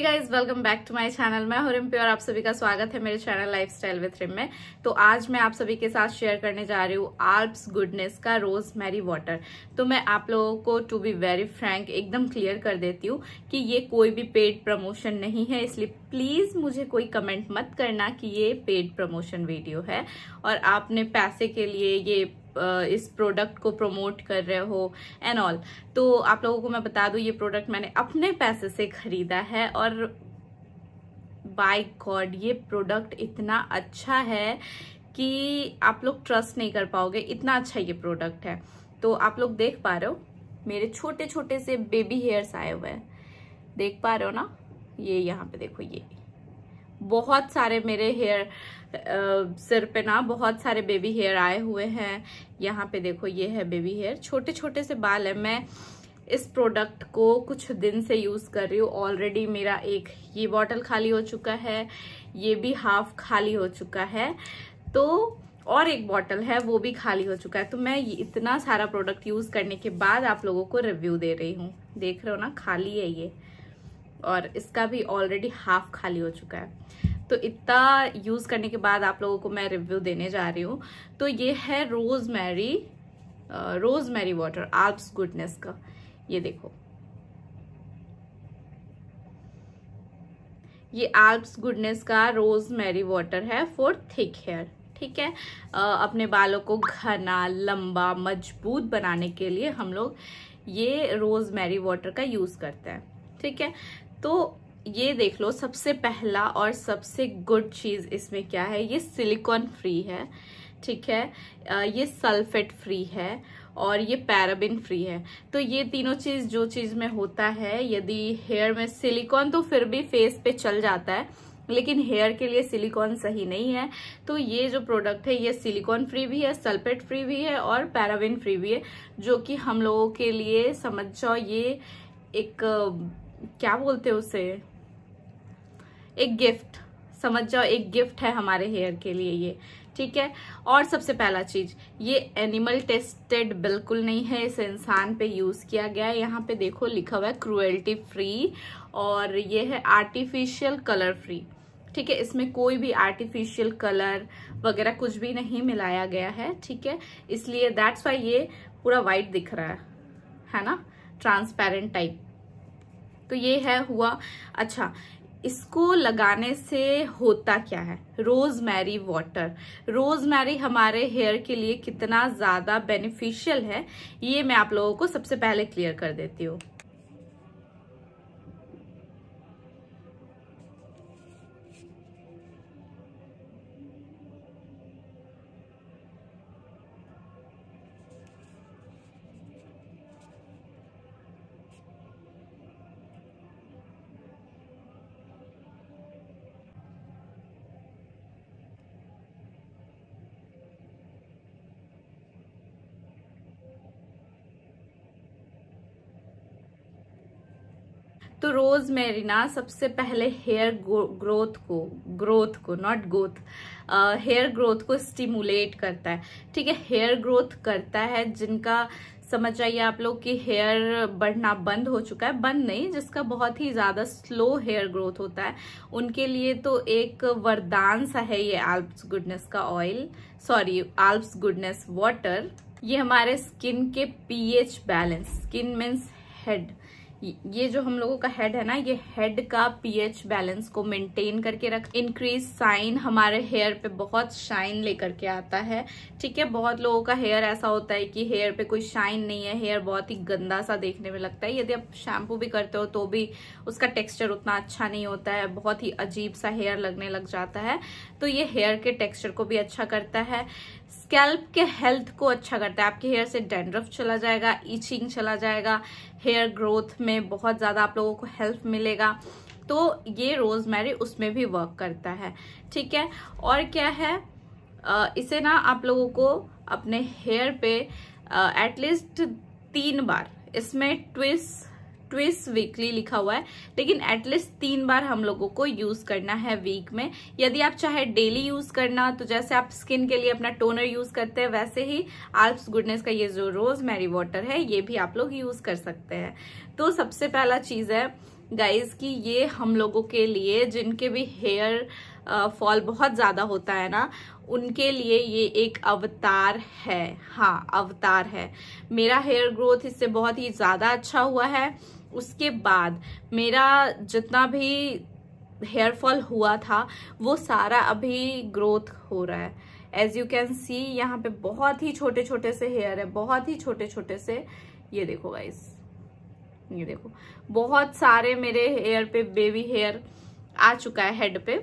guys welcome back to my channel मैं हूं रिम्पी और आप सभी का स्वागत है मेरे चैनल लाइफस्टाइल विथ रिम में तो आज मैं आप सभी के साथ शेयर करने जा रही हूँ आल्प्स गुडनेस का रोज मैरी वाटर तो मैं आप लोगों को टू बी वेरी फ्रैंक एकदम क्लियर कर देती हूँ कि ये कोई भी पेड प्रमोशन नहीं है इसलिए प्लीज मुझे कोई कमेंट मत करना कि ये पेड प्रमोशन वीडियो है और आपने पैसे के लिए ये इस प्रोडक्ट को प्रमोट कर रहे हो एंड ऑल तो आप लोगों को मैं बता दूँ ये प्रोडक्ट मैंने अपने पैसे से ख़रीदा है और बाय गॉड ये प्रोडक्ट इतना अच्छा है कि आप लोग ट्रस्ट नहीं कर पाओगे इतना अच्छा ये प्रोडक्ट है तो आप लोग देख पा रहे हो मेरे छोटे छोटे से बेबी हेयर्स आए हुए हैं देख पा रहे हो ना ये यहाँ पे देखो ये बहुत सारे मेरे हेयर सिर पे ना बहुत सारे बेबी हेयर आए हुए हैं यहाँ पे देखो ये है बेबी हेयर छोटे छोटे से बाल है मैं इस प्रोडक्ट को कुछ दिन से यूज़ कर रही हूँ ऑलरेडी मेरा एक ये बॉटल खाली हो चुका है ये भी हाफ खाली हो चुका है तो और एक बॉटल है वो भी खाली हो चुका है तो मैं इतना सारा प्रोडक्ट यूज़ करने के बाद आप लोगों को रिव्यू दे रही हूँ देख रहे हो ना खाली है ये और इसका भी ऑलरेडी हाफ खाली हो चुका है तो इतना यूज़ करने के बाद आप लोगों को मैं रिव्यू देने जा रही हूँ तो ये है rosemary rosemary water Alps goodness का ये देखो ये आल्प्स गुडनेस का रोज मैरी वाटर है फॉर थिक हेयर ठीक है आ, अपने बालों को घना लंबा मजबूत बनाने के लिए हम लोग ये रोज मैरी वाटर का यूज़ करते हैं ठीक है तो ये देख लो सबसे पहला और सबसे गुड चीज़ इसमें क्या है ये सिलिकॉन फ्री है ठीक है ये सल्फेट फ्री है और ये पैराबिन फ्री है तो ये तीनों चीज़ जो चीज़ में होता है यदि हेयर में सिलिकॉन तो फिर भी फेस पे चल जाता है लेकिन हेयर के लिए सिलिकॉन सही नहीं है तो ये जो प्रोडक्ट है ये सिलिकॉन फ्री भी है सल्फेट फ्री भी है और पैराबिन फ्री भी है जो कि हम लोगों के लिए समझ जाओ ये एक क्या बोलते हैं उसे एक गिफ्ट समझ जाओ एक गिफ्ट है हमारे हेयर के लिए ये ठीक है और सबसे पहला चीज ये एनिमल टेस्टेड बिल्कुल नहीं है इसे इंसान पे यूज किया गया है यहाँ पे देखो लिखा हुआ है क्रुएल्टी फ्री और ये है आर्टिफिशियल कलर फ्री ठीक है इसमें कोई भी आर्टिफिशियल कलर वगैरह कुछ भी नहीं मिलाया गया है ठीक है इसलिए दैट्स वाई ये पूरा वाइट दिख रहा है है ना ट्रांसपेरेंट टाइप तो ये है हुआ अच्छा इसको लगाने से होता क्या है रोजमेरी वाटर रोजमेरी हमारे हेयर के लिए कितना ज़्यादा बेनिफिशियल है ये मैं आप लोगों को सबसे पहले क्लियर कर देती हूँ तो रोज मेरी ना सबसे पहले हेयर ग्रोथ को ग्रोथ को नॉट ग्रोथ हेयर ग्रोथ को स्टिमुलेट करता है ठीक है हेयर ग्रोथ करता है जिनका समझ आइए आप लोग कि हेयर बढ़ना बंद हो चुका है बंद नहीं जिसका बहुत ही ज़्यादा स्लो हेयर ग्रोथ होता है उनके लिए तो एक वरदान सा है ये आल्प्स गुडनेस का oil sorry Alps goodness water ये हमारे स्किन के pH balance skin means head ये जो हम लोगों का हेड है ना ये हेड का पीएच बैलेंस को मेंटेन करके रख इंक्रीज साइन हमारे हेयर पे बहुत शाइन लेकर के आता है ठीक है बहुत लोगों का हेयर ऐसा होता है कि हेयर पे कोई शाइन नहीं है हेयर बहुत ही गंदा सा देखने में लगता है यदि आप शैम्पू भी करते हो तो भी उसका टेक्स्चर उतना अच्छा नहीं होता है बहुत ही अजीब सा हेयर लगने लग जाता है तो ये हेयर के टेक्स्चर को भी अच्छा करता है स्कैल्प के हेल्थ को अच्छा करता है आपके हेयर से डेंड्रफ चला जाएगा ईचिंग चला जाएगा हेयर ग्रोथ में बहुत ज़्यादा आप लोगों को हेल्प मिलेगा तो ये रोज़मेरी उसमें भी वर्क करता है ठीक है और क्या है इसे ना आप लोगों को अपने हेयर पे एटलीस्ट तीन बार इसमें ट्विस्ट ट्विस वीकली लिखा हुआ है लेकिन एटलीस्ट तीन बार हम लोगों को यूज करना है वीक में यदि आप चाहे डेली यूज करना तो जैसे आप स्किन के लिए अपना टोनर यूज करते हैं वैसे ही आल्प्स गुडनेस का ये जो रोज मैरी वाटर है ये भी आप लोग यूज कर सकते हैं तो सबसे पहला चीज है गाइज कि ये हम लोगों के लिए जिनके भी हेयर फॉल बहुत ज़्यादा होता है ना उनके लिए ये एक अवतार है हाँ अवतार है मेरा हेयर ग्रोथ इससे बहुत ही ज़्यादा अच्छा हुआ है उसके बाद मेरा जितना भी हेयर फॉल हुआ था वो सारा अभी ग्रोथ हो रहा है एज यू कैन सी यहाँ पे बहुत ही छोटे छोटे से हेयर है बहुत ही छोटे छोटे से ये देखो गाइस ये देखो बहुत सारे मेरे हेयर पे बेबी हेयर आ चुका है हेड पे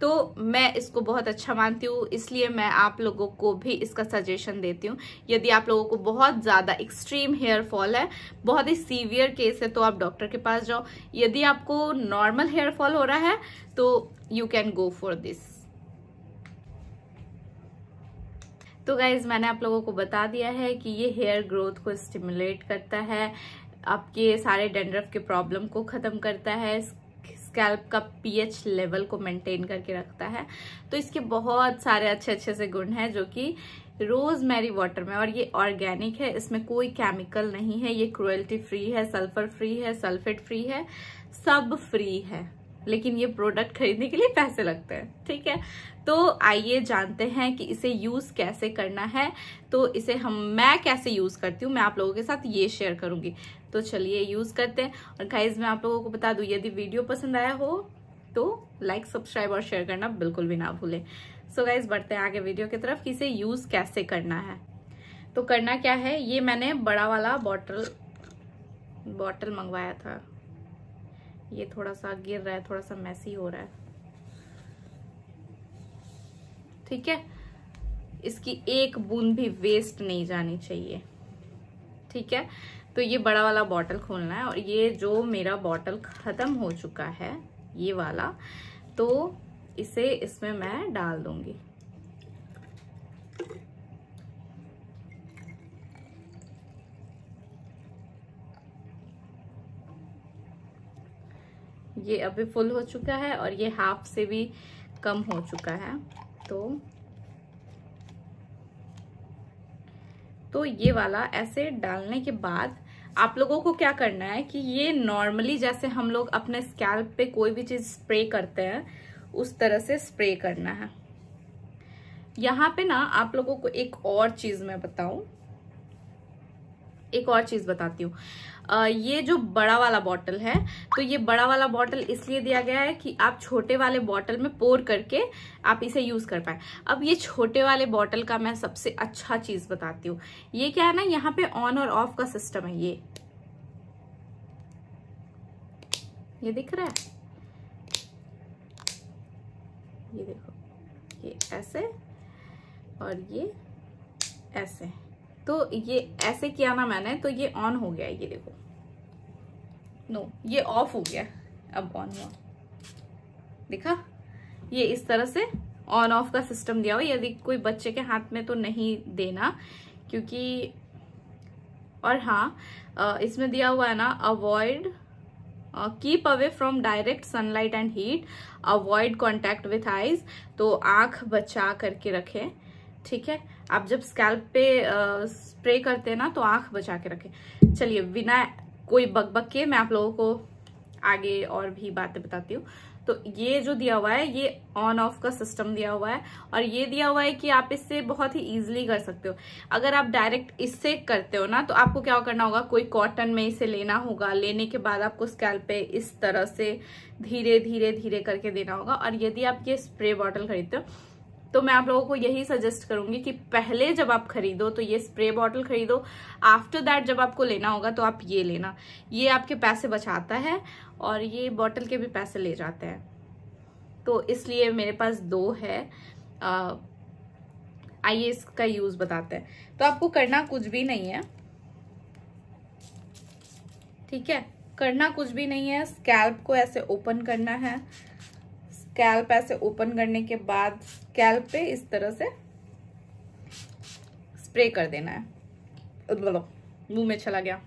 तो मैं इसको बहुत अच्छा मानती हूँ इसलिए मैं आप लोगों को भी इसका सजेशन देती हूँ यदि आप लोगों को बहुत ज़्यादा एक्सट्रीम हेयर फॉल है बहुत ही सीवियर केस है तो आप डॉक्टर के पास जाओ यदि आपको नॉर्मल हेयर फॉल हो रहा है तो you can go for this तो गाइज मैंने आप लोगों को बता दिया है कि ये हेयर ग्रोथ को स्टिमुलेट करता है आपके सारे डेंड्रफ के प्रॉब्लम को ख़त्म करता है स्कैल्प का पीएच लेवल को मेंटेन करके रखता है तो इसके बहुत सारे अच्छे अच्छे से गुण हैं जो कि रोजमेरी वाटर में और ये ऑर्गेनिक है इसमें कोई केमिकल नहीं है ये क्रुएल्टी फ्री है सल्फर फ्री है सल्फेट फ्री है सब फ्री है लेकिन ये प्रोडक्ट खरीदने के लिए पैसे लगते हैं ठीक है तो आइए जानते हैं कि इसे यूज़ कैसे करना है तो इसे हम मैं कैसे यूज़ करती हूँ मैं आप लोगों के साथ ये शेयर करूंगी तो चलिए यूज करते हैं और खाइज मैं आप लोगों को बता दू यदि वीडियो पसंद आया हो तो लाइक सब्सक्राइब और शेयर करना बिल्कुल भी ना भूले सो so गाइज बढ़ते हैं आगे वीडियो की तरफ इसे यूज कैसे करना है तो करना क्या है ये मैंने बड़ा वाला बॉटल बॉटल मंगवाया था ये थोड़ा सा गिर रहा है थोड़ा सा मैसी हो रहा है ठीक है इसकी एक बूंद भी वेस्ट नहीं जानी चाहिए ठीक है तो ये बड़ा वाला बॉटल खोलना है और ये जो मेरा बॉटल ख़त्म हो चुका है ये वाला तो इसे इसमें मैं डाल दूंगी ये अभी फुल हो चुका है और ये हाफ से भी कम हो चुका है तो तो ये वाला ऐसे डालने के बाद आप लोगों को क्या करना है कि ये नॉर्मली जैसे हम लोग अपने स्कैल्प पे कोई भी चीज़ स्प्रे करते हैं उस तरह से स्प्रे करना है यहां पे ना आप लोगों को एक और चीज़ मैं बताऊं एक और चीज़ बताती हूँ ये जो बड़ा वाला बॉटल है तो ये बड़ा वाला बॉटल इसलिए दिया गया है कि आप छोटे वाले बॉटल में पोर करके आप इसे यूज़ कर पाए अब ये छोटे वाले बॉटल का मैं सबसे अच्छा चीज़ बताती हूँ ये क्या है ना यहाँ पे ऑन और ऑफ का सिस्टम है ये ये दिख रहा है ये देखो ये ऐसे और ये ऐसे तो ये ऐसे किया ना मैंने तो ये ऑन हो गया ये देखो नो ये ऑफ हो गया अब ऑन हुआ देखा ये इस तरह से ऑन ऑफ का सिस्टम दिया हुआ यदि कोई बच्चे के हाथ में तो नहीं देना क्योंकि और हाँ इसमें दिया हुआ है ना avoid keep away from direct sunlight and heat avoid contact with eyes तो आंख बचा करके रखें ठीक है आप जब स्कैल्प पे स्प्रे करते हैं ना तो आंख बचा के रखें चलिए बिना कोई बक बक के मैं आप लोगों को आगे और भी बातें बताती हूँ तो ये जो दिया हुआ है ये ऑन ऑफ का सिस्टम दिया हुआ है और ये दिया हुआ है कि आप इससे बहुत ही इजीली कर सकते हो अगर आप डायरेक्ट इससे करते हो ना तो आपको क्या करना होगा कोई कॉटन में इसे लेना होगा लेने के बाद आपको स्कैल्प पे इस तरह से धीरे धीरे धीरे करके देना होगा और यदि आप ये स्प्रे बॉटल खरीदते हो तो मैं आप लोगों को यही सजेस्ट करूंगी कि पहले जब आप खरीदो तो ये स्प्रे बॉटल खरीदो आफ्टर दैट जब आपको लेना होगा तो आप ये लेना ये आपके पैसे बचाता है और ये बॉटल के भी पैसे ले जाते हैं तो इसलिए मेरे पास दो है आइए इसका यूज़ बताते हैं तो आपको करना कुछ भी नहीं है ठीक है करना कुछ भी नहीं है स्कैल्प को ऐसे ओपन करना है स्कैल्प ऐसे ओपन करने के बाद स्कैल्प पे इस तरह से स्प्रे कर देना है मुंह में चला गया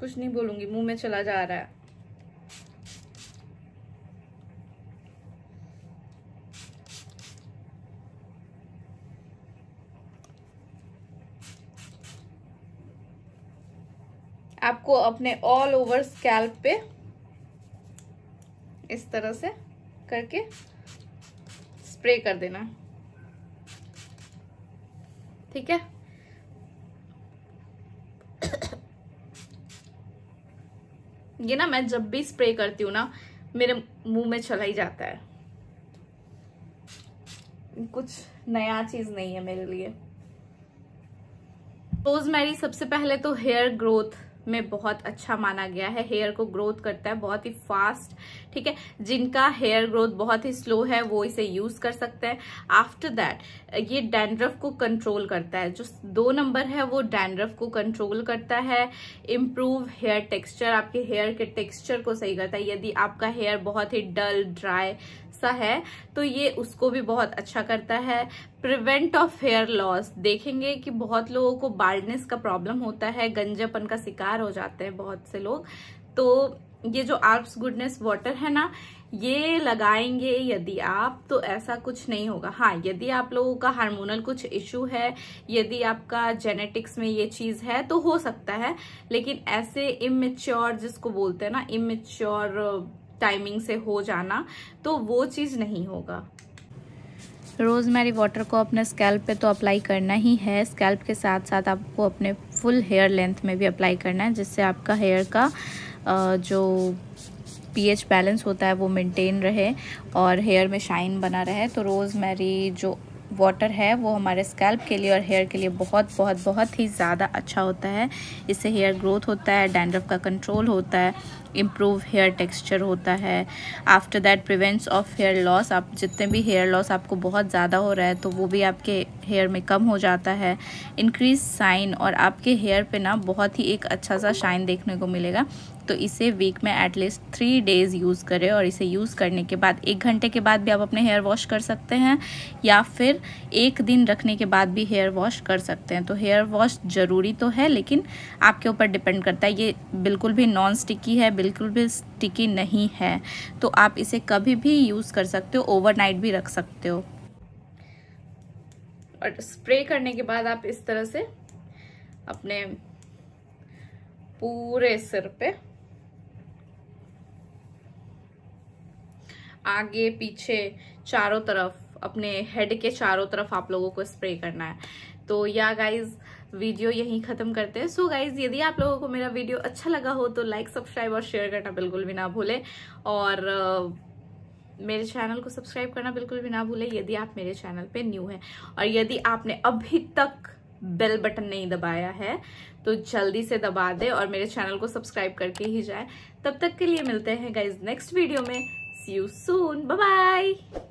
कुछ नहीं बोलूंगी मुंह में चला जा रहा है आपको अपने ऑल ओवर स्कैल्प पे इस तरह से करके स्प्रे कर देना ठीक है ये ना मैं जब भी स्प्रे करती हूं ना मेरे मुंह में चला ही जाता है कुछ नया चीज नहीं है मेरे लिए रोजमेरी सबसे पहले तो हेयर ग्रोथ में बहुत अच्छा माना गया है हेयर को ग्रोथ करता है बहुत ही फास्ट ठीक है जिनका हेयर ग्रोथ बहुत ही स्लो है वो इसे यूज कर सकते हैं आफ्टर दैट ये डैंड्रफ को कंट्रोल करता है जो दो नंबर है वो डैंड्रफ को कंट्रोल करता है इम्प्रूव हेयर टेक्स्चर आपके हेयर के टेक्स्चर को सही करता है यदि आपका हेयर बहुत ही डल ड्राई सा है तो ये उसको भी बहुत अच्छा करता है प्रिवेंट ऑफ हेयर लॉस देखेंगे कि बहुत लोगों को बाल्डनेस का प्रॉब्लम होता है गंजापन का शिकार हो जाते हैं बहुत से लोग तो ये जो आर्ब्स गुडनेस वाटर है ना ये लगाएंगे यदि आप तो ऐसा कुछ नहीं होगा हाँ यदि आप लोगों का हार्मोनल कुछ इश्यू है यदि आपका जेनेटिक्स में ये चीज है तो हो सकता है लेकिन ऐसे इमेच्योर जिसको बोलते हैं ना इमेच्योर टाइमिंग से हो जाना तो वो चीज़ नहीं होगा रोज़मेरी वाटर को अपने स्कैल्प पे तो अप्लाई करना ही है स्कैल्प के साथ साथ आपको अपने फुल हेयर लेंथ में भी अप्लाई करना है जिससे आपका हेयर का जो पीएच बैलेंस होता है वो मेंटेन रहे और हेयर में शाइन बना रहे तो रोज़मेरी जो वाटर है वो हमारे स्कैल्प के लिए और हेयर के लिए बहुत बहुत बहुत ही ज़्यादा अच्छा होता है इससे हेयर ग्रोथ होता है डैंड्रफ का कंट्रोल होता है इम्प्रूव हेयर टेक्स्चर होता है after that prevents of hair loss आप जितने भी हेयर लॉस आपको बहुत ज़्यादा हो रहा है तो वो भी आपके हेयर में कम हो जाता है इंक्रीज साइन और आपके हेयर पे ना बहुत ही एक अच्छा सा शाइन देखने को मिलेगा तो इसे वीक में एटलीस्ट थ्री डेज़ यूज़ करें और इसे यूज़ करने के बाद एक घंटे के बाद भी आप अपने हेयर वॉश कर सकते हैं या फिर एक दिन रखने के बाद भी हेयर वॉश कर सकते हैं तो हेयर वॉश ज़रूरी तो है लेकिन आपके ऊपर डिपेंड करता है ये बिल्कुल भी नॉन स्टिकी है बिल्कुल भी स्टिकी नहीं है तो आप इसे कभी भी यूज़ कर सकते हो ओवरनाइट भी रख सकते हो और स्प्रे करने के बाद आप इस तरह से अपने पूरे सिर पे आगे पीछे चारों तरफ अपने हेड के चारों तरफ आप लोगों को स्प्रे करना है तो या गाइज़ वीडियो यहीं खत्म करते हैं सो गाइज यदि आप लोगों को मेरा वीडियो अच्छा लगा हो तो लाइक सब्सक्राइब और शेयर करना बिल्कुल भी ना भूलें और uh, मेरे चैनल को सब्सक्राइब करना बिल्कुल भी ना भूलें यदि आप मेरे चैनल पे न्यू हैं और यदि आपने अभी तक बेल बटन नहीं दबाया है तो जल्दी से दबा दे और मेरे चैनल को सब्सक्राइब करके ही जाए तब तक के लिए मिलते हैं गाइज नेक्स्ट वीडियो में सी यू सून बाय